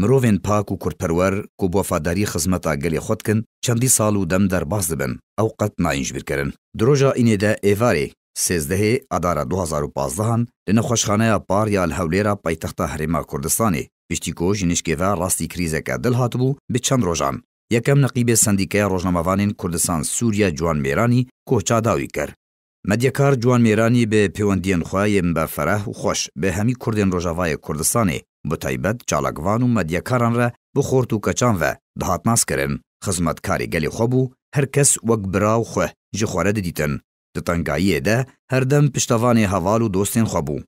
مرۆڤێن پاک و کورتپەروەەر کو بۆ فاداری خزمەتا گەلی خۆتکن چەندی ساڵ و دەم دەرباز دەبن ئەو قەت ناینجبیرکەرن درۆژە ئینێدە ئێوارێ سێزدەهێ ئادارە 2015هان لە نەخۆشخانەیە پاریال هەولێرە پایتەختە هەرێما کوردستانی پشتی کۆژ نیشکێڤە ڕاستی کریزەکە دڵ هاتبوو بە چەند ڕۆژان یەکەم نەقیبێ سندیکای ڕۆژنامەوانین کوردستان سووریا جوان مێرانی کۆچداوی کرد مەدیەکار جوان مێرانی بە پەیوەندیان خوایە بە فەرەح و خۆش بە هەمی کوردێن ڕۆژاوایە کوردستانی بە تایبەت چالاکوان و مەدیەکاران رە بخۆرت و کەچان ve دهات naskirin xizmetkarî gelê xwe bû her kes wek birav xwe ji xware didîtin di tengayiyê de herdem piştevanê heval û dostên xwe bû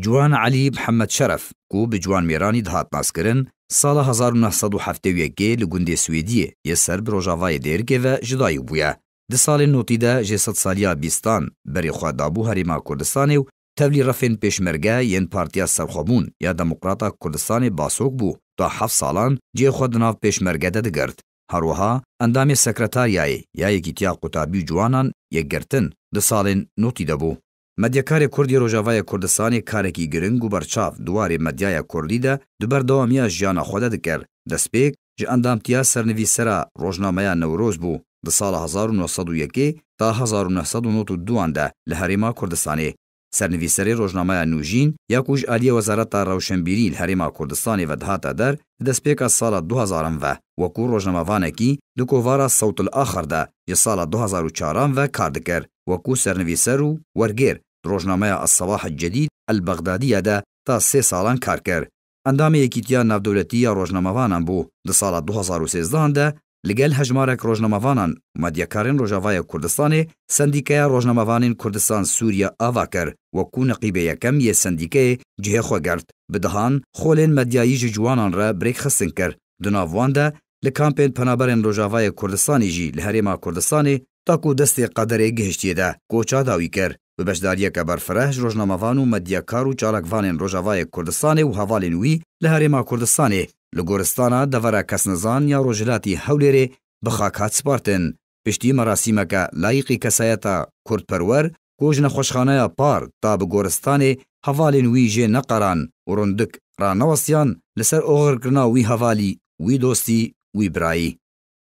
Ciwan Elî Mihemed Şeref ku bi Ciwan Mêranî dihat naskirin sala 1971 li gundê Swêdiyê yê ser bi Rojavayê dêrikê ve ji dayî bûye. Di salên notî de jê sed saliya bîstan berê xwe dabû herêma Kurdistanê û تبلیغفین پیشمرگه یین پارتیا سرخوبون یا دموکراتا کردستان باسوک بو تا هفت سالان جی خود ناف پیشمرگه ده دگرد. هروها اندام سکرتاریای یا یکیتیا قطابی جوانان یک گرتن ده سالین نوتی ده بو. مدیکار کردی روجاوای کردستان کارکی گرنگ و برچاف دوار مدیای کردی ده دبر دوامیا جیانا خوده دکر دسپیک جی اندامتیا سرنویسرا روزنامه نوروز بو د سال 1901 تا 1992 ده لهریما کردستانه سرنویسری روزنامه نوجین یا کوج عالی وزارت روشنبیری الحریم کردستان و دهات در دسپیکا سال 2000 و و کو روزنامه وانکی دو کووارا صوت الاخر ده ی سال 2004 و کاردکر کو سرنویسر و ورگر روزنامه الصباح الجدید البغدادی ده تا سه سالان کار کرد. اندام یکیتیا دولتی یا روزنامه وانم بو د سال 2013 ده لگل هجمارک روزنامه‌وانان مدیاکارن روجاوای کوردستان سندیکای روزنامه‌وانین کوردستان سوریا آوا کر و کو نقیب یکم یه سندیکای جهه خو گرت بدهان خولن مدیایی جوانان را بریک خستن کر دناوان ده لکامپین پنابرن روجاوای کوردستانی جی لهریما کوردستان تا کو دست قدرې گهشتې ده کوچا داوی کر به بشداریه که برفرهش روزنامه‌وان و مدیاکار و چارکوانن روجاوای کوردستان و حوالین وی لهریما کوردستان لە گۆرستانە دەڤەرە کەسنەزان یا ڕۆژلاتی هەولێرێ بخاکات سپارتن پشتی مەراسیمەکە لایقی کەسایەتە کورتپەروەر گۆژ نەخۆشخانەیە پار تا بە گۆرستانێ هەڤالین وی ژێ نەقەران ڕندک ڕانەوەسیان لەسەر ئۆغرکردنا وی هەڤالی وی دۆستی وی برایی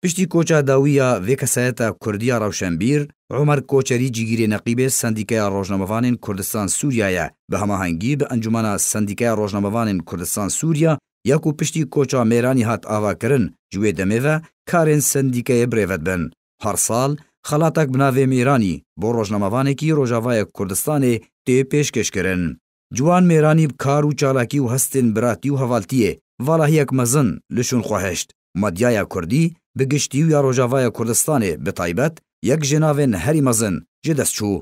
پشتی کۆچە داویە وێ کەسایەتە کوردیا ڕەوشەمبیر عمەر کۆچەری جیگیری نەقیبێ سندیکای ڕۆژنامەوانین کوردستان سووریایە بە هەماهەنگی بە ئەنجومە سندیکای ڕۆژنامەوانین کوردستان سووریا یەک و پشتی کۆچامێرانی هات ئاواکردن جوێ دەمێوە کارێن سندیکەیە برێڤەت بن هەرساڵ خەڵاتەك بناوێ میرانی بۆ ڕۆژنەمەوانێکی ڕۆژاوایە کوردستانی تێ پێشکەشکردن جوان مێرانی کار و چالاکی و هەستن براتی و هەواڵتیە ڤڵاهیەک مەزن لشون خۆهشت مەدیایە کوردی بگشتی و یا ڕۆژاوایە کوردستانی بتایبەت یەک ژێناوێن هەری مەزن جێ دەستچوو